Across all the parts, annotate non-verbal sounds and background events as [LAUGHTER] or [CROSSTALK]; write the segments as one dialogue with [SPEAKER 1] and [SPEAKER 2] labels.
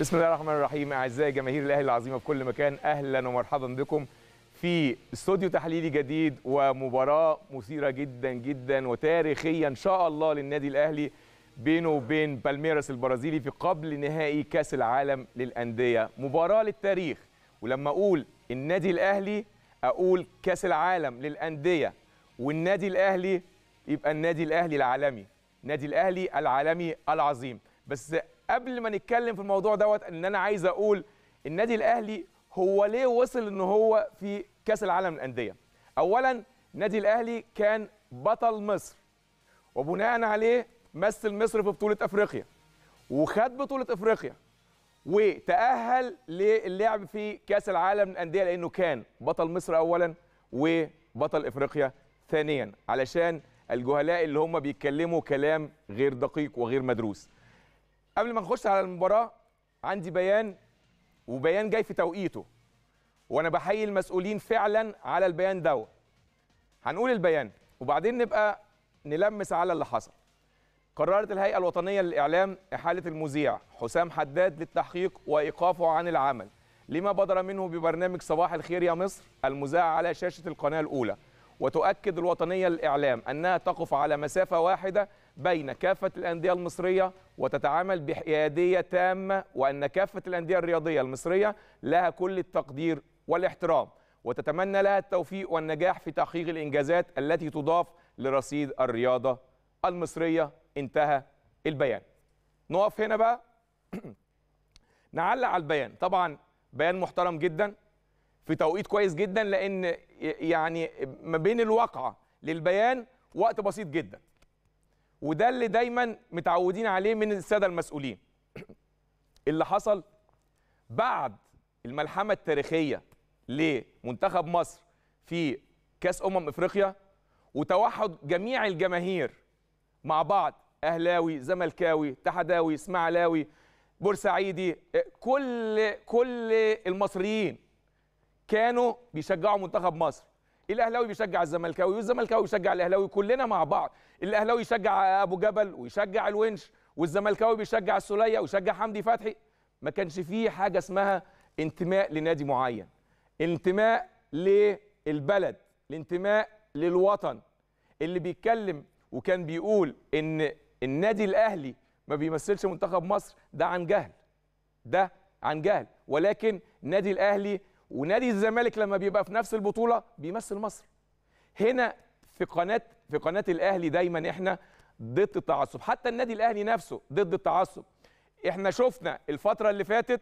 [SPEAKER 1] بسم الله الرحمن الرحيم اعزائي جماهير الاهلي العظيمه في كل مكان اهلا ومرحبا بكم في استوديو تحليلي جديد ومباراه مثيره جدا جدا وتاريخيه ان شاء الله للنادي الاهلي بينه وبين بالميراس البرازيلي في قبل نهائي كاس العالم للانديه مباراه للتاريخ ولما اقول النادي الاهلي اقول كاس العالم للانديه والنادي الاهلي يبقى النادي الاهلي العالمي النادي الاهلي العالمي العظيم بس قبل ما نتكلم في الموضوع دوت ان انا عايز اقول النادي الاهلي هو ليه وصل ان هو في كاس العالم للانديه اولا النادي الاهلي كان بطل مصر وبناء عليه مثل مصر في بطوله افريقيا وخد بطوله افريقيا وتاهل للعب في كاس العالم للانديه لانه كان بطل مصر اولا وبطل افريقيا ثانيا علشان الجهلاء اللي هم بيتكلموا كلام غير دقيق وغير مدروس قبل ما نخش على المباراه عندي بيان وبيان جاي في توقيته وانا بحيي المسؤولين فعلا على البيان دوت هنقول البيان وبعدين نبقى نلمس على اللي حصل قررت الهيئه الوطنيه للاعلام احاله المذيع حسام حداد للتحقيق وايقافه عن العمل لما بدر منه ببرنامج صباح الخير يا مصر المذاع على شاشه القناه الاولى وتؤكد الوطنيه للاعلام انها تقف على مسافه واحده بين كافة الأندية المصرية وتتعامل بحيادية تامة وأن كافة الأندية الرياضية المصرية لها كل التقدير والاحترام وتتمنى لها التوفيق والنجاح في تحقيق الإنجازات التي تضاف لرصيد الرياضة المصرية انتهى البيان نقف هنا بقى [CLEARS THROAT] نعلق على البيان طبعا بيان محترم جدا في توقيت كويس جدا لأن يعني ما بين الواقعة للبيان وقت بسيط جدا وده اللي دايما متعودين عليه من الساده المسؤولين [CLEARS THROAT] اللي حصل بعد الملحمه التاريخيه لمنتخب مصر في كاس امم افريقيا وتوحد جميع الجماهير مع بعض اهلاوي زملكاوي تحداوي اسماعيلاوي بورسعيدي كل كل المصريين كانوا بيشجعوا منتخب مصر الاهلاوي بيشجع الزملكاوي والزملكاوي بيشجع الاهلاوي كلنا مع بعض الاهلاوي يشجع ابو جبل ويشجع الونش والزملكاوي بيشجع السوليه ويشجع حمدي فتحي ما كانش فيه حاجه اسمها انتماء لنادي معين انتماء للبلد الانتماء للوطن اللي بيتكلم وكان بيقول ان النادي الاهلي ما بيمثلش منتخب مصر ده عن جهل ده عن جهل ولكن النادي الاهلي ونادي الزمالك لما بيبقى في نفس البطوله بيمثل مصر هنا في قناه في قناه الاهلي دايما احنا ضد التعصب حتى النادي الاهلي نفسه ضد التعصب احنا شفنا الفتره اللي فاتت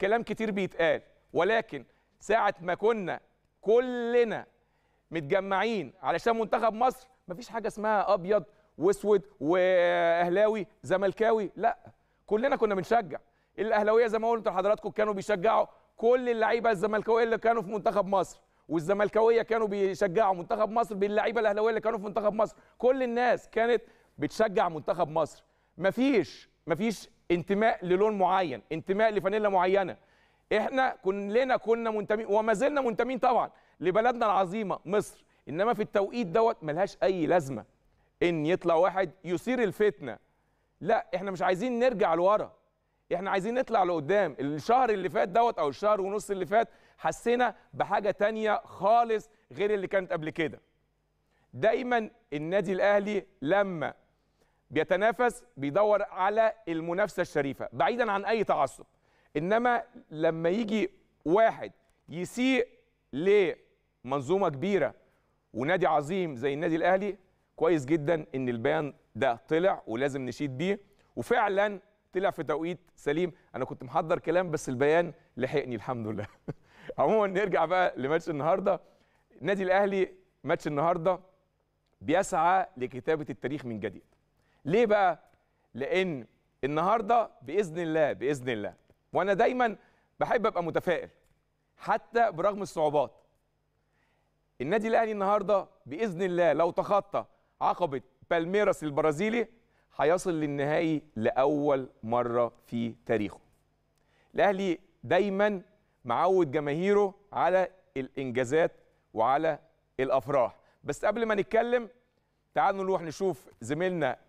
[SPEAKER 1] كلام كتير بيتقال ولكن ساعه ما كنا كلنا متجمعين علشان منتخب مصر مفيش حاجه اسمها ابيض واسود واهلاوي زملكاوي لا كلنا كنا بنشجع الاهلاويه زي ما قلت لحضراتكم كانوا بيشجعوا كل اللعيبه الزملكاويه اللي كانوا في منتخب مصر والزملكاويه كانوا بيشجعوا منتخب مصر باللعيبه الاهلاويه اللي كانوا في منتخب مصر كل الناس كانت بتشجع منتخب مصر مفيش مفيش انتماء للون معين انتماء لفانيلا معينه احنا كلنا كنا منتمين وما زلنا منتمين طبعا لبلدنا العظيمه مصر انما في التوقيت دوت ملهاش اي لازمه ان يطلع واحد يثير الفتنه لا احنا مش عايزين نرجع لورا احنا عايزين نطلع لقدام الشهر اللي فات دوت او الشهر ونص اللي فات حسينا بحاجه تانية خالص غير اللي كانت قبل كده دايما النادي الاهلي لما بيتنافس بيدور على المنافسه الشريفه بعيدا عن اي تعصب انما لما يجي واحد يسيء لمنظومه كبيره ونادي عظيم زي النادي الاهلي كويس جدا ان البيان ده طلع ولازم نشيد بيه وفعلا طلع في توقيت سليم انا كنت محضر كلام بس البيان لحقني الحمد لله [LAUGHS] عموما نرجع بقى لماتش النهارده النادي الاهلي ماتش النهارده بيسعى لكتابه التاريخ من جديد ليه بقى لان النهارده باذن الله باذن الله وانا دايما بحب ابقى متفائل حتى برغم الصعوبات النادي الاهلي النهارده باذن الله لو تخطى عقبه بالميراس البرازيلي هيصل للنهائي لاول مره في تاريخه الاهلي دايما معود جماهيره على الانجازات وعلى الافراح بس قبل ما نتكلم تعالوا نروح نشوف زميلنا